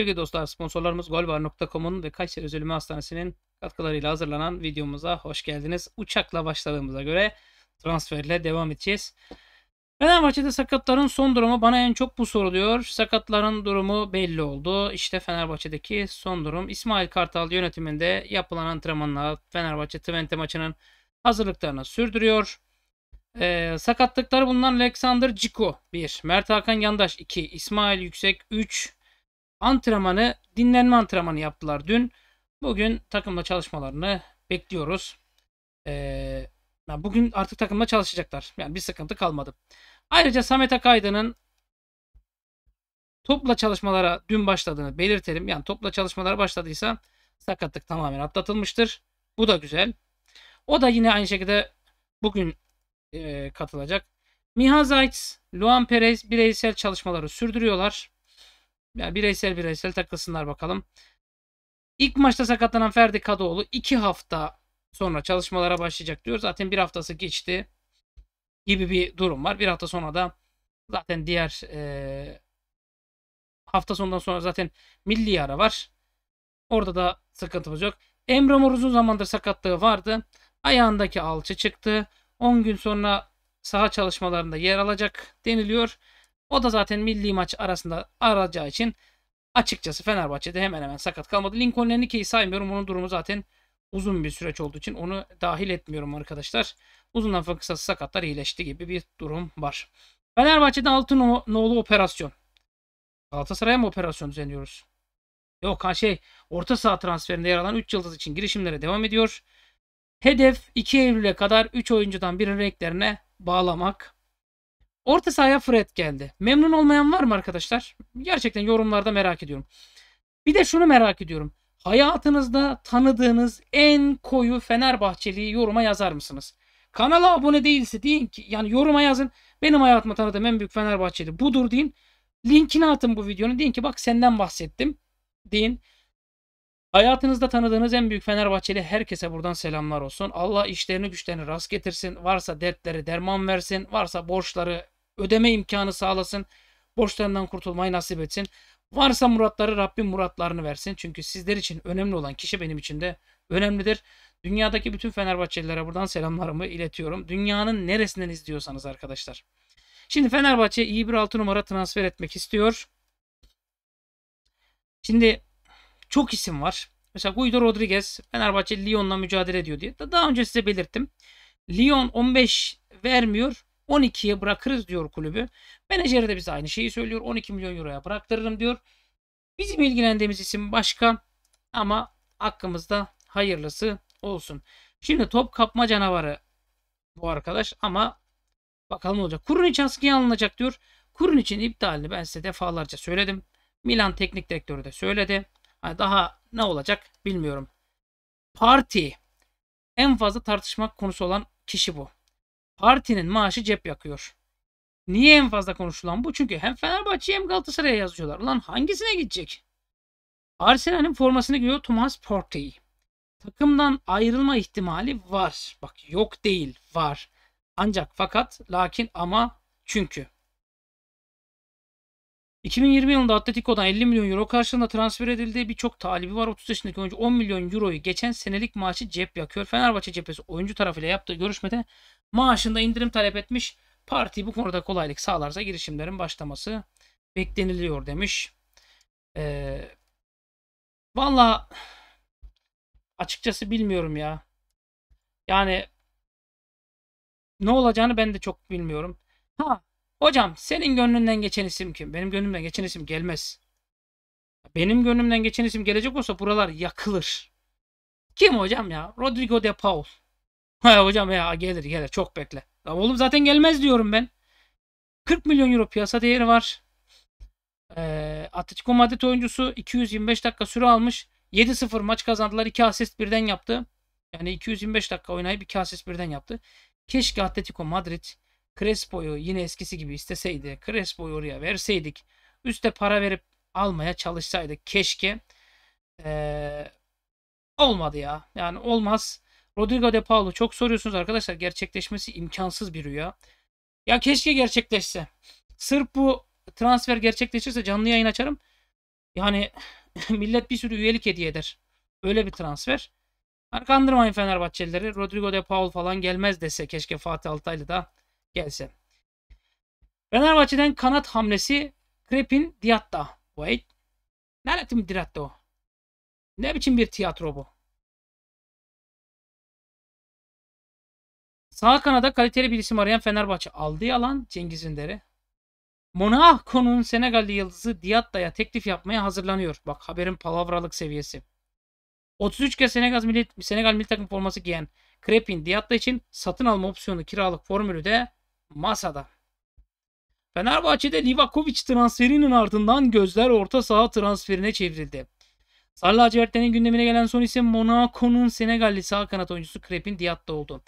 sevgili dostlar sponsorlarımız golvar.com'un ve Kayseri Özel Hastanesi'nin katkılarıyla hazırlanan videomuza hoş geldiniz. Uçakla başladığımıza göre transferle devam edeceğiz. Fenerbahçe'de sakatların son durumu bana en çok bu soruluyor. Sakatların durumu belli oldu. İşte Fenerbahçe'deki son durum. İsmail Kartal yönetiminde yapılan antrenmanla Fenerbahçe Twente maçının hazırlıklarını sürdürüyor. Ee, sakatlıkları bulunan Alexander Ciko 1, Mert Hakan Yandaş 2, İsmail Yüksek 3, antrenmanı, dinlenme antrenmanı yaptılar dün. Bugün takımla çalışmalarını bekliyoruz. Ee, bugün artık takımla çalışacaklar. Yani bir sıkıntı kalmadı. Ayrıca Samet Akaydın'ın topla çalışmalara dün başladığını belirtelim. Yani topla çalışmalara başladıysa sakatlık tamamen atlatılmıştır. Bu da güzel. O da yine aynı şekilde bugün e, katılacak. Miha Zayt, Luan Perez bireysel çalışmaları sürdürüyorlar. Yani bireysel bireysel takılsınlar bakalım. İlk maçta sakatlanan Ferdi Kadıoğlu 2 hafta sonra çalışmalara başlayacak diyor. Zaten bir haftası geçti gibi bir durum var. Bir hafta sonra da zaten diğer e, hafta sonundan sonra zaten milli ara var. Orada da sıkıntımız yok. Emre Mor uzun zamandır sakatlığı vardı. Ayağındaki alçı çıktı. 10 gün sonra saha çalışmalarında yer alacak deniliyor. O da zaten milli maç arasında aracağı için açıkçası Fenerbahçe'de hemen hemen sakat kalmadı. Lincoln Enrique'yi saymıyorum. Onun durumu zaten uzun bir süreç olduğu için onu dahil etmiyorum arkadaşlar. Uzun lafın kısası sakatlar iyileşti gibi bir durum var. Fenerbahçe'de altın nolu operasyon. Galatasaray'a mı operasyon düzenliyoruz? Yok ha şey orta saha transferinde yer alan 3 yıldız için girişimlere devam ediyor. Hedef 2 Eylül'e kadar 3 oyuncudan birini renklerine bağlamak. Orta sahaya Fred geldi. Memnun olmayan var mı arkadaşlar? Gerçekten yorumlarda merak ediyorum. Bir de şunu merak ediyorum. Hayatınızda tanıdığınız en koyu Fenerbahçeli'yi yoruma yazar mısınız? Kanala abone değilse deyin ki yani yoruma yazın. Benim hayatımda tanıdığım en büyük Fenerbahçeli budur deyin. Linkini atın bu videonun. Deyin ki bak senden bahsettim. Deyin. Hayatınızda tanıdığınız en büyük Fenerbahçeli herkese buradan selamlar olsun. Allah işlerini güçlerini rast getirsin. Varsa dertleri derman versin. Varsa borçları ödeme imkanı sağlasın. Borçlarından kurtulmayı nasip etsin. Varsa muratları Rabbim muratlarını versin. Çünkü sizler için önemli olan kişi benim için de önemlidir. Dünyadaki bütün Fenerbahçelilere buradan selamlarımı iletiyorum. Dünyanın neresinden izliyorsanız arkadaşlar. Şimdi Fenerbahçe iyi bir 6 numara transfer etmek istiyor. Şimdi çok isim var. Mesela Guido Rodriguez Fenerbahçe Lyon'la mücadele ediyor diye. Daha önce size belirttim. Lyon 15 vermiyor. 12'ye bırakırız diyor kulübü. Menajeri de bize aynı şeyi söylüyor. 12 milyon euroya bıraktırırım diyor. Bizim ilgilendiğimiz isim başka ama hakkımızda hayırlısı olsun. Şimdi top kapma canavarı bu arkadaş ama bakalım ne olacak. Kurun için askıya alınacak diyor. Kurun için iptalini ben size defalarca söyledim. Milan teknik direktörü de söyledi. Daha ne olacak bilmiyorum. Parti en fazla tartışmak konusu olan kişi bu. Partinin maaşı cep yakıyor. Niye en fazla konuşulan bu? Çünkü hem Fenerbahçe hem Galatasaray'a yazıyorlar. Ulan hangisine gidecek? Arsenal'in formasını giyiyor Thomas Partey. Takımdan ayrılma ihtimali var. Bak yok değil var. Ancak fakat lakin ama çünkü. 2020 yılında Atletico'dan 50 milyon euro karşılığında transfer edildi. Birçok talibi var. 30 yaşındaki oyuncu 10 milyon euroyu geçen senelik maaşı cep yakıyor. Fenerbahçe cephesi oyuncu tarafıyla yaptığı görüşmede Maaşında indirim talep etmiş. Parti bu konuda kolaylık sağlarsa girişimlerin başlaması bekleniliyor demiş. Ee, Valla açıkçası bilmiyorum ya. Yani ne olacağını ben de çok bilmiyorum. Ha hocam senin gönlünden geçen isim kim? Benim gönlümden geçen isim gelmez. Benim gönlümden geçen isim gelecek olsa buralar yakılır. Kim hocam ya? Rodrigo de Paul. Ha hocam ya gelir gelir çok bekle. Ya oğlum zaten gelmez diyorum ben. 40 milyon euro piyasa değeri var. Ee, Atletico Madrid oyuncusu 225 dakika süre almış. 7-0 maç kazandılar. 2 asist birden yaptı. Yani 225 dakika oynayıp 2 asist birden yaptı. Keşke Atletico Madrid Crespo'yu yine eskisi gibi isteseydi. Crespo'yu oraya verseydik. Üste para verip almaya çalışsaydık. Keşke. Ee, olmadı ya. Yani olmaz. Rodrigo de Paulo çok soruyorsunuz arkadaşlar. Gerçekleşmesi imkansız bir rüya. Ya keşke gerçekleşse. Sırf bu transfer gerçekleşirse canlı yayın açarım. Yani millet bir sürü üyelik hediye eder. Böyle bir transfer. Yani kandırmayın Fenerbahçelileri. Rodrigo de Paul falan gelmez dese keşke Fatih Altaylı da gelse. Fenerbahçe'den kanat hamlesi Krepin Diatta. Wait. Lanetim Diatta o. Ne biçim bir tiyatro bu? Sağ kanada kaliteli bir isim arayan Fenerbahçe aldığı alan Cengiz Ünder'i. Monaco'nun Senegalli yıldızı Diatta'ya teklif yapmaya hazırlanıyor. Bak haberin palavralık seviyesi. 33 kez Senegal milli, Senegal milli takım forması giyen Crepin Diatta için satın alma opsiyonu kiralık formülü de masada. Fenerbahçe'de Livakovic transferinin ardından gözler orta saha transferine çevrildi. Sarı lacivertlerin gündemine gelen son isim Monaco'nun Senegalli sağ kanat oyuncusu Crepin Diatta oldu.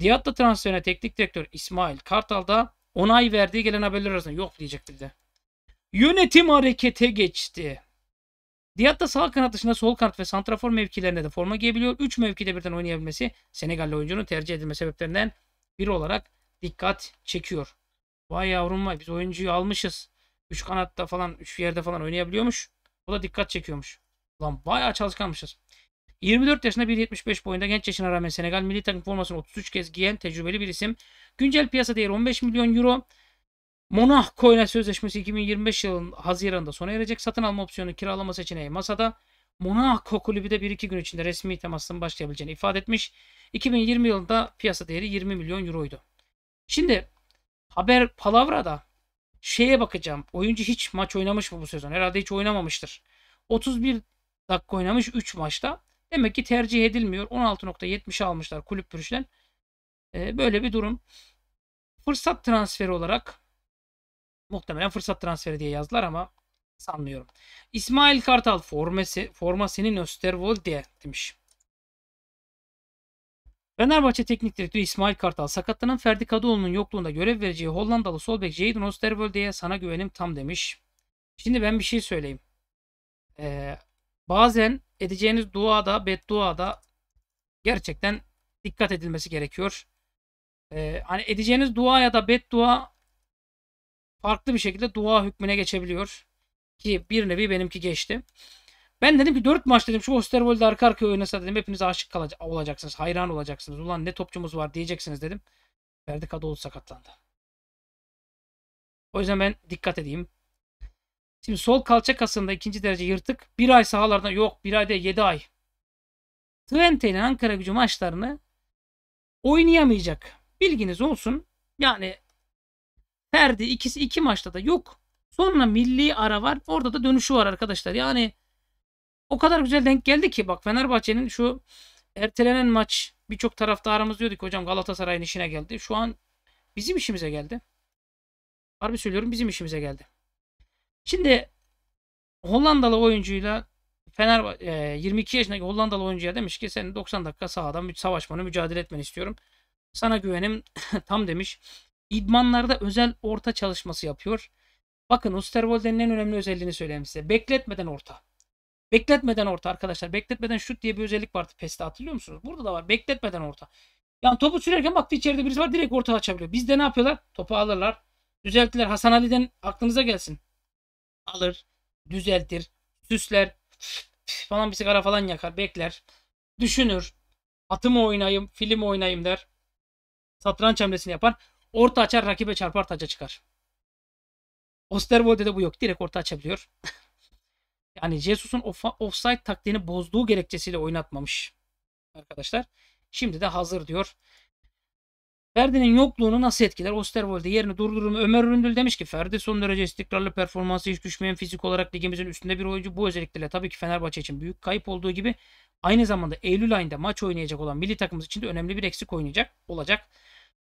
Diatta transferine teknik direktör İsmail Kartal da onay verdiği gelen haberler arasında yok diyecek bir de. Yönetim harekete geçti. Diatta sağ kanat dışında sol kanat ve santrafor mevkilerinde de forma giyebiliyor. 3 mevkide birden oynayabilmesi Senegalli oyuncunun tercih edilme sebeplerinden biri olarak dikkat çekiyor. Vay yavrum vay biz oyuncuyu almışız. 3 kanatta falan 3 yerde falan oynayabiliyormuş. O da dikkat çekiyormuş. Lan bayağı çalışkanmışız. 24 yaşında 1.75 boyunda genç yaşına rağmen Senegal milli takım formasını 33 kez giyen tecrübeli bir isim. Güncel piyasa değeri 15 milyon euro. Monaco ile sözleşmesi 2025 yılının Haziran'da sona erecek. Satın alma opsiyonu kiralama seçeneği masada. Monaco kulübü de 1-2 gün içinde resmi temasın başlayabileceğini ifade etmiş. 2020 yılında piyasa değeri 20 milyon euroydu. Şimdi haber Palavra'da şeye bakacağım. Oyuncu hiç maç oynamış mı bu sezon? Herhalde hiç oynamamıştır. 31 dakika oynamış 3 maçta. Demek ki tercih edilmiyor. 16.70'i almışlar kulüp bürüşten. E, ee, böyle bir durum. Fırsat transferi olarak muhtemelen fırsat transferi diye yazdılar ama sanmıyorum. İsmail Kartal formesi, formasinin Österwolde demiş. Fenerbahçe Teknik Direktörü İsmail Kartal sakatlanan Ferdi Kadıoğlu'nun yokluğunda görev vereceği Hollandalı sol bek Jadon Osterwolde'ye sana güvenim tam demiş. Şimdi ben bir şey söyleyeyim. Ee, Bazen edeceğiniz duada, bedduada gerçekten dikkat edilmesi gerekiyor. Ee, hani edeceğiniz dua ya da beddua farklı bir şekilde dua hükmüne geçebiliyor. Ki bir nevi benimki geçti. Ben dedim ki 4 maç dedim şu Osterwold'de arka arkaya oynasa dedim hepiniz aşık kalacak, olacaksınız. Hayran olacaksınız. Ulan ne topçumuz var diyeceksiniz dedim. Ferdi Kadıoğlu sakatlandı. O yüzden ben dikkat edeyim. Şimdi sol kalça kasında ikinci derece yırtık. Bir ay sahalarda yok. Bir ayda yedi ay. Twente ile Ankara gücü maçlarını oynayamayacak. Bilginiz olsun. Yani Ferdi ikisi iki maçta da yok. Sonra milli ara var. Orada da dönüşü var arkadaşlar. Yani o kadar güzel denk geldi ki bak Fenerbahçe'nin şu ertelenen maç birçok taraftarımız diyordu ki hocam Galatasaray'ın işine geldi. Şu an bizim işimize geldi. Harbi söylüyorum bizim işimize geldi. Şimdi Hollandalı oyuncuyla Fener e, 22 yaşındaki Hollandalı oyuncuya demiş ki senin 90 dakika sahada savaşmanı, mücadele etmeni istiyorum. Sana güvenim tam demiş. İdmanlarda özel orta çalışması yapıyor. Bakın Osterwolde'nin en önemli özelliğini söyleyeyim size. Bekletmeden orta. Bekletmeden orta arkadaşlar. Bekletmeden şut diye bir özellik vardı PES'te hatırlıyor musunuz? Burada da var. Bekletmeden orta. Yani topu sürerken baktı içeride birisi var direkt orta açabiliyor. Bizde ne yapıyorlar? Topu alırlar. Düzelttiler. Hasan Ali'den aklınıza gelsin alır, düzeltir, süsler, falan bir sigara falan yakar, bekler, düşünür, atımı oynayayım, film oynayayım der. Satranç hamlesini yapar. Orta açar, rakibe çarpar, taca çıkar. Osterwolde'de de bu yok. Direkt orta açabiliyor. yani Jesus'un off offside taktiğini bozduğu gerekçesiyle oynatmamış arkadaşlar. Şimdi de hazır diyor. Ferdi'nin yokluğunu nasıl etkiler? Osterwold'e yerini durdurur mu? Ömer Ründül demiş ki Ferdi son derece istikrarlı performansı hiç düşmeyen fizik olarak ligimizin üstünde bir oyuncu. Bu özellikle tabii ki Fenerbahçe için büyük kayıp olduğu gibi aynı zamanda Eylül ayında maç oynayacak olan milli takımımız için de önemli bir eksik oynayacak olacak.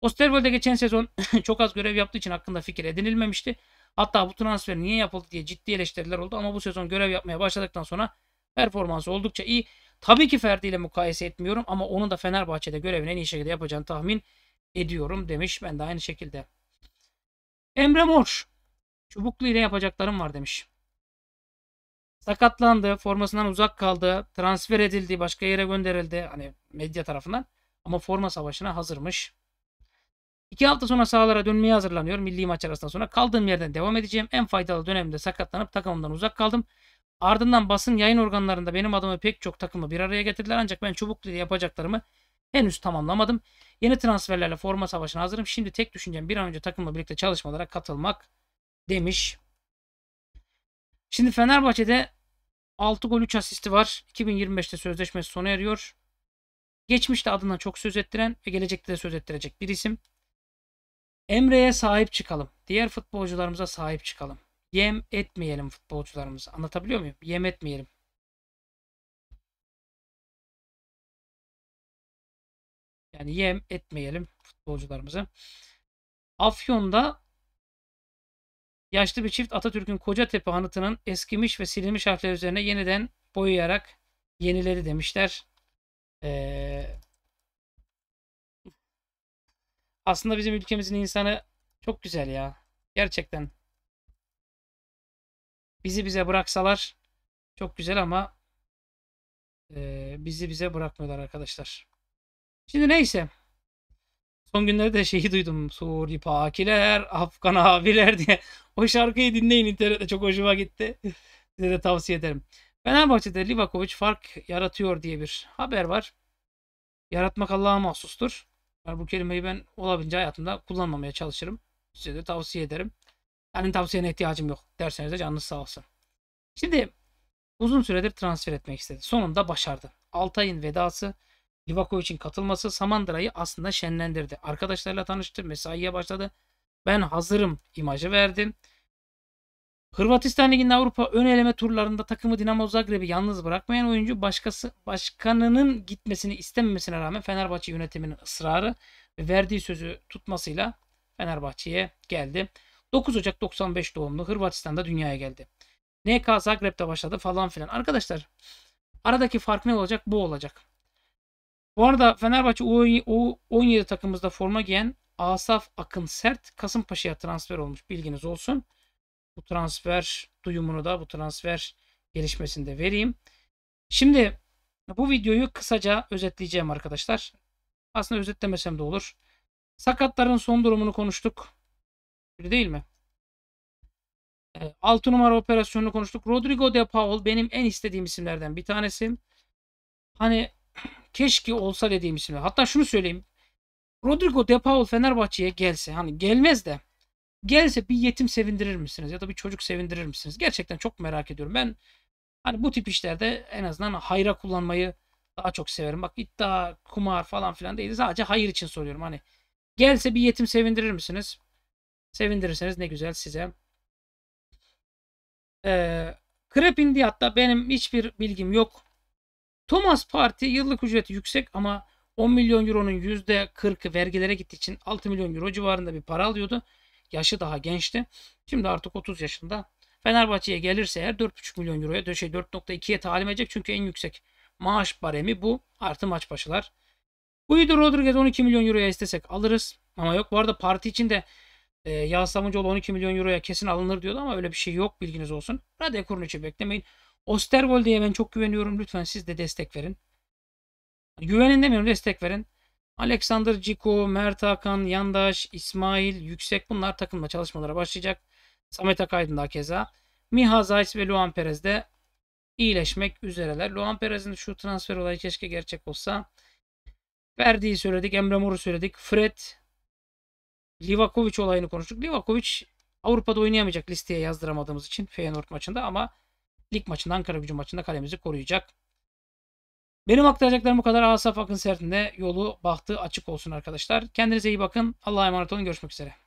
Osterwold'e geçen sezon çok az görev yaptığı için hakkında fikir edinilmemişti. Hatta bu transfer niye yapıldı diye ciddi eleştiriler oldu ama bu sezon görev yapmaya başladıktan sonra performansı oldukça iyi. Tabii ki Ferdi ile mukayese etmiyorum ama onun da Fenerbahçe'de görevini en iyi şekilde yapacağını tahmin ediyorum ediyorum demiş. Ben de aynı şekilde. Emre Mor. Çubuklu ile yapacaklarım var demiş. Sakatlandı, formasından uzak kaldı, transfer edildi, başka yere gönderildi hani medya tarafından. Ama forma savaşına hazırmış. İki hafta sonra sahalara dönmeye hazırlanıyor. Milli maç arasından sonra kaldığım yerden devam edeceğim. En faydalı dönemde sakatlanıp takımımdan uzak kaldım. Ardından basın yayın organlarında benim adımı pek çok takımı bir araya getirdiler. Ancak ben çubuklu yapacaklarımı henüz tamamlamadım. Yeni transferlerle forma savaşına hazırım. Şimdi tek düşüncem bir an önce takımla birlikte çalışmalara katılmak demiş. Şimdi Fenerbahçe'de 6 gol 3 asisti var. 2025'te sözleşmesi sona eriyor. Geçmişte adından çok söz ettiren ve gelecekte de söz ettirecek bir isim. Emre'ye sahip çıkalım. Diğer futbolcularımıza sahip çıkalım. Yem etmeyelim futbolcularımızı. Anlatabiliyor muyum? Yem etmeyelim. Yani yem etmeyelim futbolcularımızı. Afyon'da yaşlı bir çift Atatürk'ün Kocatepe Hanıtı'nın eskimiş ve silinmiş harfler üzerine yeniden boyayarak yenileri demişler. Ee, aslında bizim ülkemizin insanı çok güzel ya. Gerçekten. Bizi bize bıraksalar çok güzel ama e, bizi bize bırakmıyorlar arkadaşlar. Şimdi neyse. Son günlerde şeyi duydum. Suri pakiler, Afgan abiler diye. O şarkıyı dinleyin internette çok hoşuma gitti. Size de tavsiye ederim. Fenerbahçe'de Livakovic fark yaratıyor diye bir haber var. Yaratmak Allah'a mahsustur. Yani bu kelimeyi ben olabildiğince hayatımda kullanmamaya çalışırım. Size de tavsiye ederim. Yani tavsiyene ihtiyacım yok derseniz de canınız sağ olsun. Şimdi uzun süredir transfer etmek istedi. Sonunda başardı. Altay'ın vedası Livakovic'in katılması Samandıra'yı aslında şenlendirdi. Arkadaşlarla tanıştı, mesaiye başladı. Ben hazırım imajı verdim. Hırvatistan Ligi'nin Avrupa ön eleme turlarında takımı Dinamo Zagreb'i yalnız bırakmayan oyuncu başkası başkanının gitmesini istememesine rağmen Fenerbahçe yönetiminin ısrarı ve verdiği sözü tutmasıyla Fenerbahçe'ye geldi. 9 Ocak 95 doğumlu Hırvatistan'da dünyaya geldi. NK Zagreb'de başladı falan filan. Arkadaşlar aradaki fark ne olacak? Bu olacak. Bu arada Fenerbahçe U17 takımımızda forma giyen Asaf Akın Sert Kasımpaşa'ya transfer olmuş bilginiz olsun. Bu transfer duyumunu da bu transfer gelişmesinde vereyim. Şimdi bu videoyu kısaca özetleyeceğim arkadaşlar. Aslında özetlemesem de olur. Sakatların son durumunu konuştuk. Öyle değil mi? 6 ee, numara operasyonunu konuştuk. Rodrigo de Paul benim en istediğim isimlerden bir tanesi. Hani keşke olsa dediğim isimler. Hatta şunu söyleyeyim. Rodrigo De Paul Fenerbahçe'ye gelse hani gelmez de gelse bir yetim sevindirir misiniz ya da bir çocuk sevindirir misiniz? Gerçekten çok merak ediyorum. Ben hani bu tip işlerde en azından hayra kullanmayı daha çok severim. Bak iddia, kumar falan filan değil. Sadece hayır için soruyorum. Hani gelse bir yetim sevindirir misiniz? Sevindirirseniz ne güzel size. Ee, Krepin diye hatta benim hiçbir bilgim yok. Thomas Parti yıllık ücreti yüksek ama 10 milyon euronun %40'ı vergilere gittiği için 6 milyon euro civarında bir para alıyordu. Yaşı daha gençti. Şimdi artık 30 yaşında. Fenerbahçe'ye gelirse eğer 4,5 milyon euroya şey 4.2'ye talim edecek çünkü en yüksek maaş baremi bu artı maç başılar. Guido Rodriguez 12 milyon euroya istesek alırız ama yok. Bu arada parti içinde e, Yağız Samuncıoğlu 12 milyon euroya kesin alınır diyordu ama öyle bir şey yok bilginiz olsun. Radya kurun için beklemeyin. Osterwolde'ye ben çok güveniyorum. Lütfen siz de destek verin. Güvenin demiyorum destek verin. Alexander Ciko, Mert Hakan, Yandaş, İsmail, Yüksek bunlar takımla çalışmalara başlayacak. Samet Akaydın da keza. Miha Zayt ve Luan Perez de iyileşmek üzereler. Luan Perez'in şu transfer olayı keşke gerçek olsa. Verdiği söyledik. Emre Mor'u söyledik. Fred Livakovic olayını konuştuk. Livakovic Avrupa'da oynayamayacak listeye yazdıramadığımız için Feyenoord maçında ama lig maçında Ankara gücü maçında kalemizi koruyacak. Benim aktaracaklarım bu kadar. Asaf Akın Sert'in de yolu bahtı açık olsun arkadaşlar. Kendinize iyi bakın. Allah'a emanet olun. Görüşmek üzere.